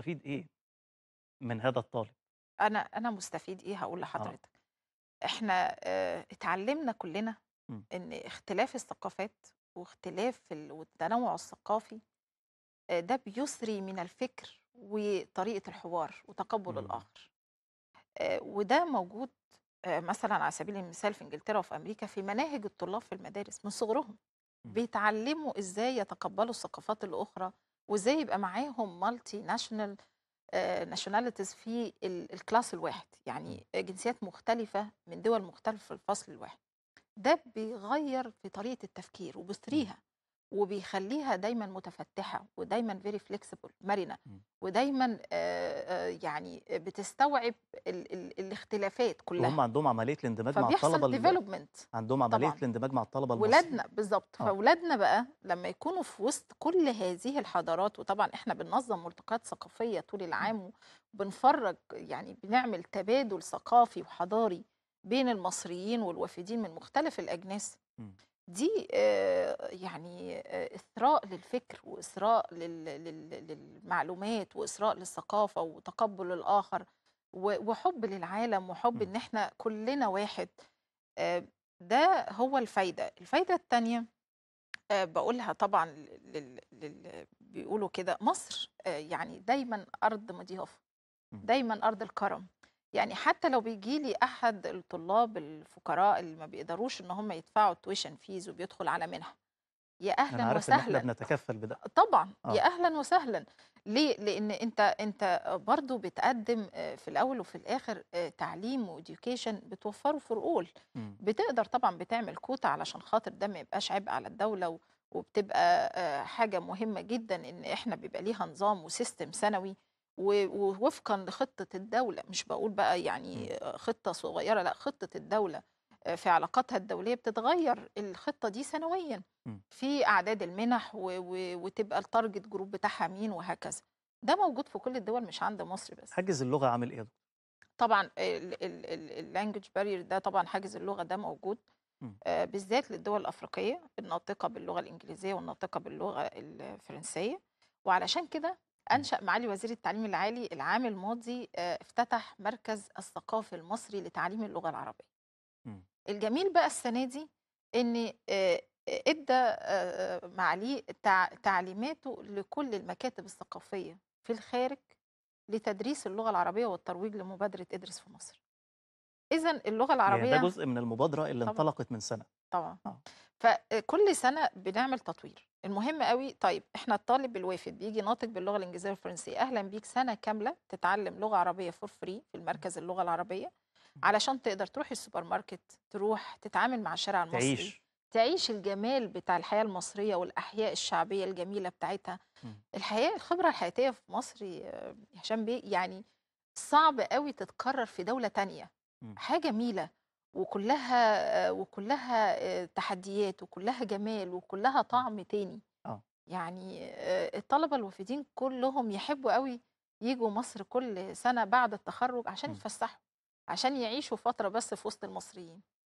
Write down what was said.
مستفيد ايه من هذا الطالب انا انا مستفيد ايه هقول آه. لحضرتك آه. احنا اه اتعلمنا كلنا م. إمم. ان اختلاف الثقافات واختلاف والتنوع الثقافي آه، ده بيسري من الفكر وطريقه الحوار وتقبل م. إمم. الاخر آه، وده موجود مثلا على سبيل المثال في انجلترا وفي امريكا في مناهج الطلاب في المدارس من صغرهم إمم. بيتعلموا ازاي يتقبلوا الثقافات الاخرى وازاي يبقى معاهم مالتي ناشونال ناشوناليتيز في الكلاس الواحد يعني جنسيات مختلفة من دول مختلفة في الفصل الواحد ده بيغير في طريقة التفكير وبيثريها وبيخليها دايما متفتحه ودايما فيري فليكسيبل مرنه إمم. ودايما يعني بتستوعب ال ال الاختلافات كلها هم عندهم عمليه الاندماج مع الطلبه ديفلوبمنت عندهم عمليه الاندماج مع الطلبه ولادنا بالظبط آه. فاولادنا بقى لما يكونوا في وسط كل هذه الحضارات وطبعا احنا بننظم ملتقيات ثقافيه طول إمم. العام وبنفرج يعني بنعمل تبادل ثقافي وحضاري بين المصريين والوافدين من مختلف الاجناس م. إمم. دي آه، يعني آه، إثراء للفكر وإثراء للمعلومات وإثراء للثقافة وتقبل الآخر وحب للعالم وحب إن إحنا كلنا واحد آه، ده هو الفايدة الفايدة الثانية بقولها طبعا لل... بيقولوا كده مصر يعني دايما أرض مضيافة دايما أرض الكرم يعني حتى لو بيجي لي احد الطلاب الفقراء اللي ما بيقدروش ان هم يدفعوا التويشن فيز وبيدخل على منها يا اهلا أنا عارف وسهلا إن احنا بنتكفل بده طبعا آه. يا اهلا وسهلا ليه لان انت انت برضه بتقدم آه، في الاول وفي الاخر آه، تعليم واديوكيشن بتوفره في الاول بتقدر طبعا بتعمل كوتا علشان خاطر ده ما يبقاش عبء على الدوله وبتبقى آه، حاجه مهمه جدا ان احنا بيبقى ليها نظام وسيستم سنوي ووفقا لخطه الدوله مش بقول بقى يعني إمم. خطه صغيره لا خطه الدوله آه، في علاقاتها الدوليه بتتغير الخطه دي سنويا إمم. في اعداد المنح وتبقى التارجت جروب بتاعها مين وهكذا ده موجود في كل الدول مش عند مصر بس حاجز اللغه عامل ايه طبعا اللانجوج بارير ده طبعا حاجز اللغه ده موجود إمم. آه، بالذات للدول الافريقيه الناطقه باللغه الانجليزيه والناطقه باللغه الفرنسيه وعلشان كده أنشأ معالي وزير التعليم العالي العام الماضي آه، افتتح مركز الثقافي المصري لتعليم اللغة العربية الجميل بقى السنة دي أن آه، آه، ادى معاليه تعليماته لكل المكاتب الثقافية في الخارج لتدريس اللغة العربية والترويج لمبادرة ادرس في مصر إذا اللغة العربية يعني ده جزء من المبادرة اللي طبعا. انطلقت من سنة طبعا أوه. فكل سنه بنعمل تطوير المهم قوي طيب احنا الطالب الوافد بيجي ناطق باللغه الانجليزيه والفرنسيه اهلا بيك سنه كامله تتعلم لغه عربيه فور فري في إمم. المركز اللغه العربيه إمم. علشان تقدر تروح السوبر ماركت تروح تتعامل مع الشارع المصري تعيش تعيش الجمال بتاع الحياه المصريه والاحياء الشعبيه الجميله بتاعتها إمم. الحياه الخبره الحياتيه في مصر هشام بيه يعني صعب قوي تتكرر في دوله تانية حاجه جميله وكلها وكلها آه، تحديات وكلها جمال وكلها إمم. طعم تاني آه. يعني آه، الطلبه الوافدين كلهم يحبوا قوي يجوا مصر كل سنه بعد التخرج عشان إمم. يفسحوا يتفسحوا عشان يعيشوا فتره بس في وسط المصريين